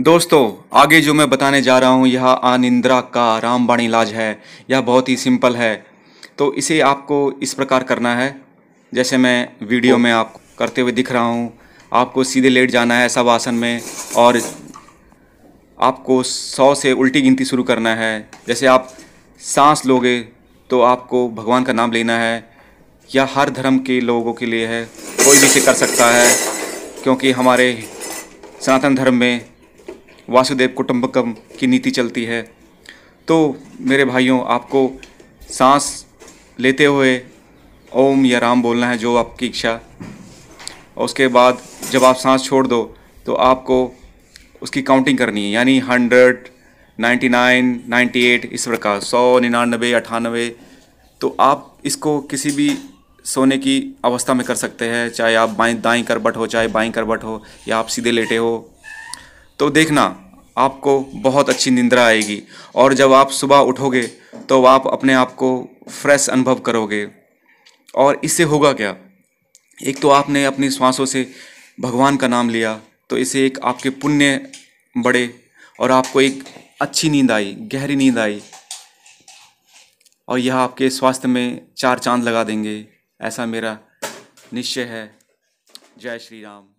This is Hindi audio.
दोस्तों आगे जो मैं बताने जा रहा हूँ यह आनिंद्रा का रामबाण इलाज है यह बहुत ही सिंपल है तो इसे आपको इस प्रकार करना है जैसे मैं वीडियो में आप करते हुए दिख रहा हूँ आपको सीधे लेट जाना है सब आसन में और आपको सौ से उल्टी गिनती शुरू करना है जैसे आप सांस लोगे तो आपको भगवान का नाम लेना है यह हर धर्म के लोगों के लिए है कोई भी इसे कर सकता है क्योंकि हमारे सनातन धर्म में वासुदेव कुटुम्बकम की नीति चलती है तो मेरे भाइयों आपको सांस लेते हुए ओम या राम बोलना है जो आपकी इच्छा और उसके बाद जब आप सांस छोड़ दो तो आपको उसकी काउंटिंग करनी है यानी hundred ninety nine ninety eight इस प्रकार सौ निन्यानबे अठानबे तो आप इसको किसी भी सोने की अवस्था में कर सकते हैं चाहे आप बाएं दाएं करबट हो चाहे बाएं करबट हो या आप सीधे लेटे हो तो देखना आपको बहुत अच्छी निंद्रा आएगी और जब आप सुबह उठोगे तो आप अपने आप को फ्रेश अनुभव करोगे और इससे होगा क्या एक तो आपने अपनी सांसों से भगवान का नाम लिया तो इसे एक आपके पुण्य बढ़े और आपको एक अच्छी नींद आई गहरी नींद आई और यह आपके स्वास्थ्य में चार चांद लगा देंगे ऐसा मेरा निश्चय है जय श्री राम